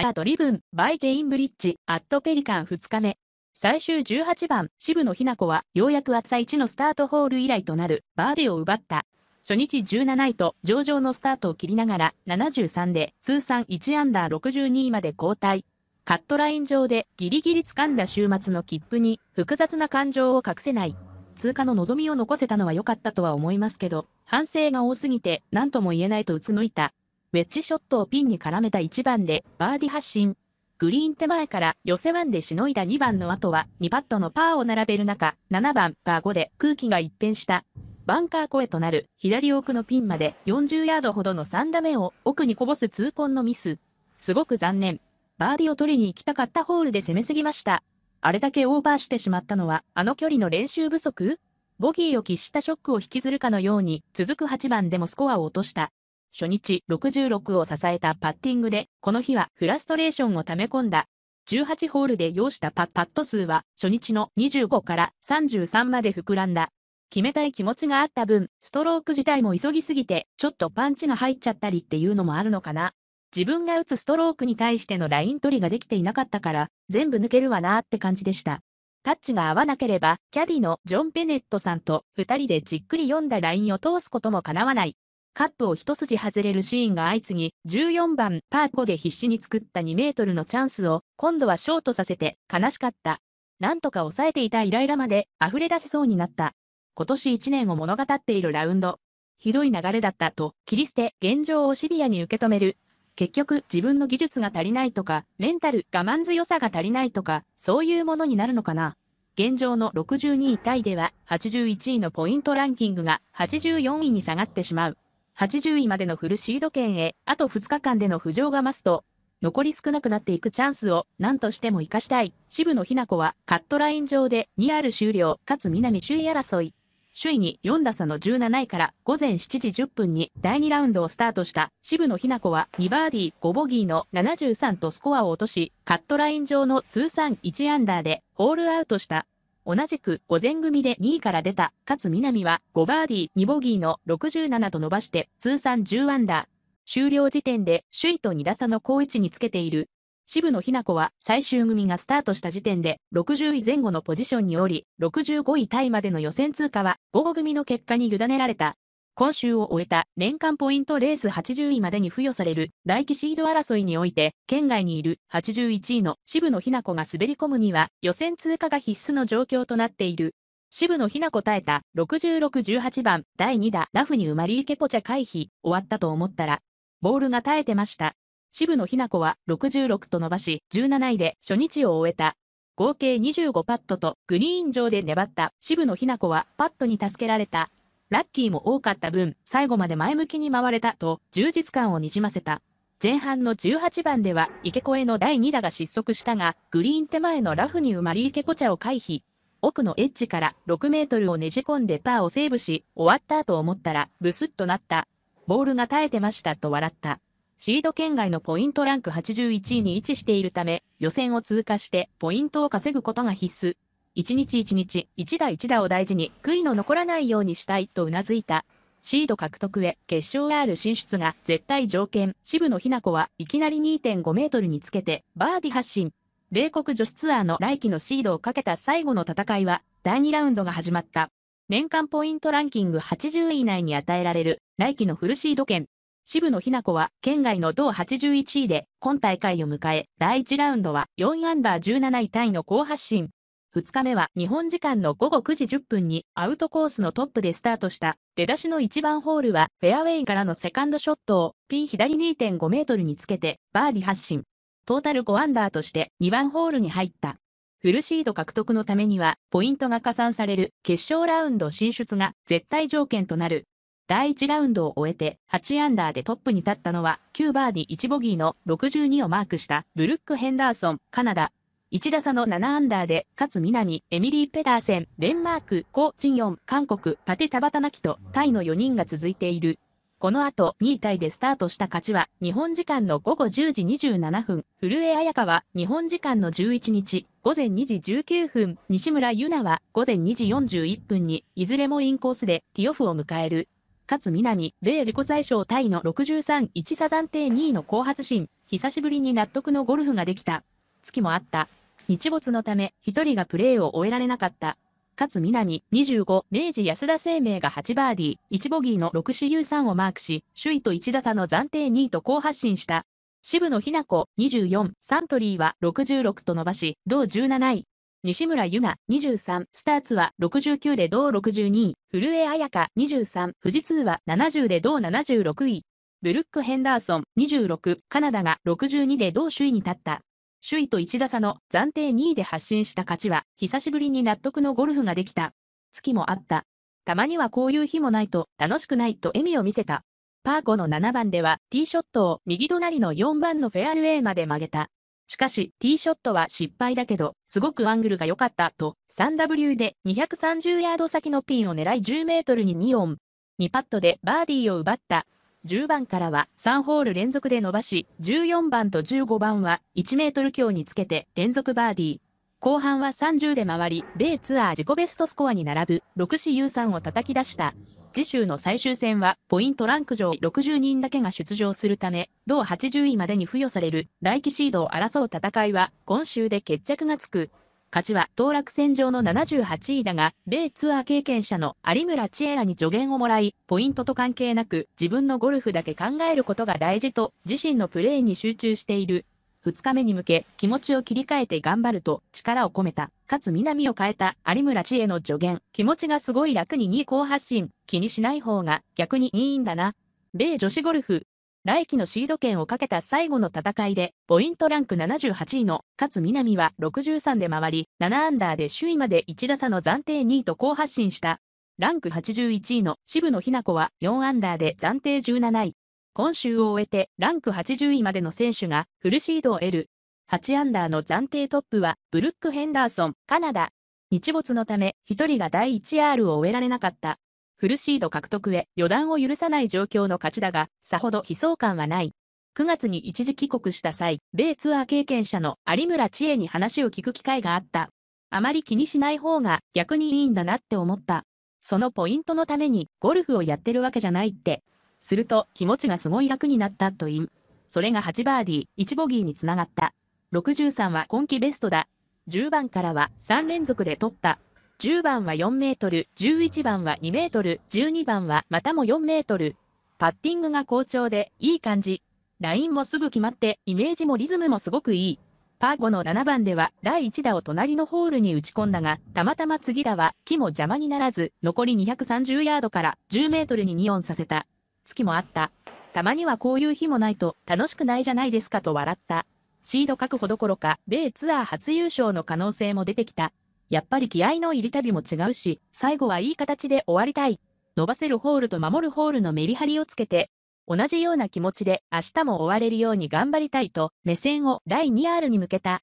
アードリブン、バイケインブリッジ、アットペリカン2日目。最終18番、渋野日向子は、ようやく暑さ1のスタートホール以来となる、バーディを奪った。初日17位と、上々のスタートを切りながら、73で、通算1アンダー62位まで交代。カットライン上で、ギリギリ掴んだ週末の切符に、複雑な感情を隠せない。通過の望みを残せたのは良かったとは思いますけど、反省が多すぎて、何とも言えないとうつむいた。ウェッジショットをピンに絡めた1番でバーディ発進。グリーン手前から寄せワンでしのいだ2番の後は2パットのパーを並べる中、7番パー5で空気が一変した。バンカー越となる左奥のピンまで40ヤードほどの3打目を奥にこぼす痛恨のミス。すごく残念。バーディを取りに行きたかったホールで攻めすぎました。あれだけオーバーしてしまったのはあの距離の練習不足ボギーを喫したショックを引きずるかのように続く8番でもスコアを落とした。初日66を支えたパッティングで、この日はフラストレーションを溜め込んだ。18ホールで要したパット数は初日の25から33まで膨らんだ。決めたい気持ちがあった分、ストローク自体も急ぎすぎて、ちょっとパンチが入っちゃったりっていうのもあるのかな。自分が打つストロークに対してのライン取りができていなかったから、全部抜けるわなーって感じでした。タッチが合わなければ、キャディのジョン・ペネットさんと二人でじっくり読んだラインを通すことも叶わない。カップを一筋外れるシーンが相次ぎ、14番パー5で必死に作った2メートルのチャンスを、今度はショートさせて、悲しかった。なんとか抑えていたイライラまで、溢れ出しそうになった。今年1年を物語っているラウンド。ひどい流れだったと、切り捨て、現状をシビアに受け止める。結局、自分の技術が足りないとか、メンタル、我慢強さが足りないとか、そういうものになるのかな。現状の62位タイでは、81位のポイントランキングが84位に下がってしまう。80位までのフルシード権へ、あと2日間での浮上が増すと、残り少なくなっていくチャンスを何としても活かしたい。渋野日向子はカットライン上で 2R 終了、かつ南首位争い。首位に4打差の17位から午前7時10分に第2ラウンドをスタートした渋野日向子は2バーディー5ボギーの73とスコアを落とし、カットライン上の通算1アンダーでホールアウトした。同じく午前組で2位から出た勝みなみは5バーディー2ボギーの67と伸ばして通算10アンダー。終了時点で首位と2打差の好位置につけている。渋野日向子は最終組がスタートした時点で60位前後のポジションにおり、65位タイまでの予選通過は午後組の結果に委ねられた。今週を終えた年間ポイントレース80位までに付与される来季シード争いにおいて、県外にいる81位の渋野日向子が滑り込むには予選通過が必須の状況となっている。渋野日向子耐えた66-18番第2打ラフに埋まり池ポチャ回避終わったと思ったら、ボールが耐えてました。渋野日向子は66と伸ばし17位で初日を終えた。合計25パットとグリーン上で粘った渋野日向子はパットに助けられた。ラッキーも多かった分、最後まで前向きに回れたと、充実感をにじませた。前半の18番では、池越えの第2打が失速したが、グリーン手前のラフに埋まり池子茶を回避。奥のエッジから6メートルをねじ込んでパーをセーブし、終わったと思ったら、ブスッとなった。ボールが耐えてましたと笑った。シード圏外のポイントランク81位に位置しているため、予選を通過してポイントを稼ぐことが必須。一日一日、一打一打を大事に、悔いの残らないようにしたいと頷いた。シード獲得へ、決勝 R 進出が絶対条件、渋野日向子はいきなり2.5メートルにつけて、バーディ発進。米国女子ツアーの来季のシードをかけた最後の戦いは、第2ラウンドが始まった。年間ポイントランキング80位以内に与えられる、来季のフルシード権。渋野日向子は、県外の同81位で、今大会を迎え、第1ラウンドは4アンダー17位タイの好発進。2日目は日本時間の午後9時10分にアウトコースのトップでスタートした出だしの1番ホールはフェアウェイからのセカンドショットをピン左2.5メートルにつけてバーディ発進。トータル5アンダーとして2番ホールに入った。フルシード獲得のためにはポイントが加算される決勝ラウンド進出が絶対条件となる。第1ラウンドを終えて8アンダーでトップに立ったのは9バーディ1ボギーの62をマークしたブルック・ヘンダーソン、カナダ。1打差の7アンダーで、勝南、エミリー・ペダーセン、デンマーク、コ・チンヨン、韓国、パテ・タバタナキと、タイの4人が続いている。この後、2位タイでスタートした勝ちは、日本時間の午後10時27分、古江彩香は、日本時間の11日、午前2時19分、西村優奈は、午前2時41分に、いずれもインコースで、ティオフを迎える。勝南、米自己最小タイの63、1差暫定2位の後発進、久しぶりに納得のゴルフができた。月もあった。日没のため、一人がプレーを終えられなかった。勝南、25、明治安田生命が8バーディー、1ボギーの6四優3をマークし、首位と1打差の暫定2位と好発進した。渋野日向子、24、サントリーは66と伸ばし、同17位。西村優奈、23、スターツは69で同62位、古江彩香、23、富士通は70で同76位。ブルック・ヘンダーソン、26、カナダが62で同首位に立った。首位と1打差の暫定2位で発進した勝ちは、久しぶりに納得のゴルフができた。月もあった。たまにはこういう日もないと楽しくないと笑みを見せた。パー5の7番ではティーショットを右隣の4番のフェアウェイまで曲げた。しかしティーショットは失敗だけど、すごくアングルが良かったと 3W で230ヤード先のピンを狙い10メートルに2オン。2パットでバーディーを奪った。10番からは3ホール連続で伸ばし、14番と15番は1メートル強につけて連続バーディー。後半は30で回り、米ツアー自己ベストスコアに並ぶ6市優3を叩き出した。次週の最終戦は、ポイントランク上60人だけが出場するため、同80位までに付与される来季シードを争う戦いは、今週で決着がつく。勝ちは当落戦場の78位だが、米ツアー経験者の有村知恵らに助言をもらい、ポイントと関係なく自分のゴルフだけ考えることが大事と自身のプレーに集中している。2日目に向け気持ちを切り替えて頑張ると力を込めた。かつ南を変えた有村知恵の助言。気持ちがすごい楽に2位高発進。気にしない方が逆にいいんだな。米女子ゴルフ来季のシード権をかけた最後の戦いで、ポイントランク78位の勝みなみは63で回り、7アンダーで首位まで1打差の暫定2位と好発進した。ランク81位の渋野日向子は4アンダーで暫定17位。今週を終えてランク80位までの選手がフルシードを得る。8アンダーの暫定トップはブルック・ヘンダーソン、カナダ。日没のため一人が第 1R を終えられなかった。フルシード獲得へ予断を許さない状況の勝ちだが、さほど悲壮感はない。9月に一時帰国した際、米ツアー経験者の有村知恵に話を聞く機会があった。あまり気にしない方が逆にいいんだなって思った。そのポイントのためにゴルフをやってるわけじゃないって。すると気持ちがすごい楽になったと言う。それが8バーディー、1ボギーにつながった。63は今季ベストだ。10番からは3連続で取った。10番は4メートル、11番は2メートル、12番はまたも4メートル。パッティングが好調で、いい感じ。ラインもすぐ決まって、イメージもリズムもすごくいい。パー5の7番では、第1打を隣のホールに打ち込んだが、たまたま次打は、木も邪魔にならず、残り230ヤードから10メートルに2音させた。月もあった。たまにはこういう日もないと、楽しくないじゃないですかと笑った。シード確保どころか、米ツアー初優勝の可能性も出てきた。やっぱり気合の入り旅も違うし、最後はいい形で終わりたい。伸ばせるホールと守るホールのメリハリをつけて、同じような気持ちで明日も終われるように頑張りたいと、目線を第 2R に向けた。